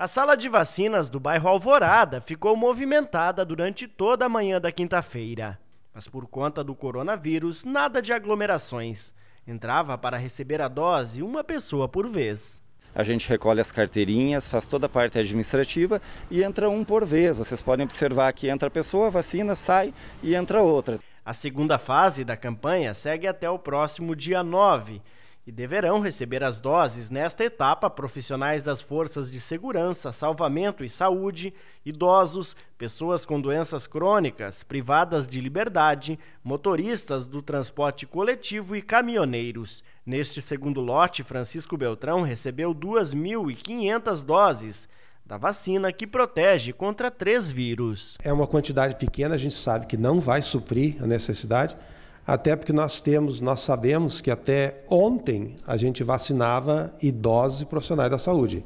A sala de vacinas do bairro Alvorada ficou movimentada durante toda a manhã da quinta-feira. Mas por conta do coronavírus, nada de aglomerações. Entrava para receber a dose uma pessoa por vez. A gente recolhe as carteirinhas, faz toda a parte administrativa e entra um por vez. Vocês podem observar que entra a pessoa, vacina, sai e entra outra. A segunda fase da campanha segue até o próximo dia 9 e deverão receber as doses nesta etapa profissionais das forças de segurança, salvamento e saúde, idosos, pessoas com doenças crônicas, privadas de liberdade, motoristas do transporte coletivo e caminhoneiros. Neste segundo lote, Francisco Beltrão recebeu 2.500 doses da vacina que protege contra três vírus. É uma quantidade pequena, a gente sabe que não vai suprir a necessidade até porque nós temos, nós sabemos que até ontem a gente vacinava idosos e profissionais da saúde.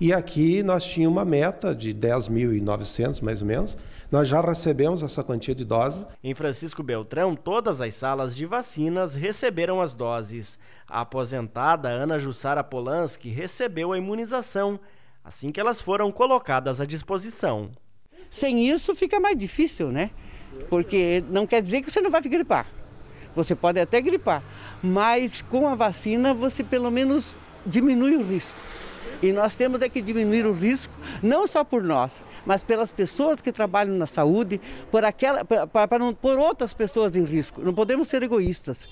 E aqui nós tínhamos uma meta de 10.900, mais ou menos. Nós já recebemos essa quantia de doses. Em Francisco Beltrão, todas as salas de vacinas receberam as doses. A aposentada Ana Jussara Polanski recebeu a imunização assim que elas foram colocadas à disposição. Sem isso fica mais difícil, né? Porque não quer dizer que você não vai gripar. Você pode até gripar, mas com a vacina você pelo menos diminui o risco. E nós temos é que diminuir o risco, não só por nós, mas pelas pessoas que trabalham na saúde, por, aquela, para não por outras pessoas em risco. Não podemos ser egoístas.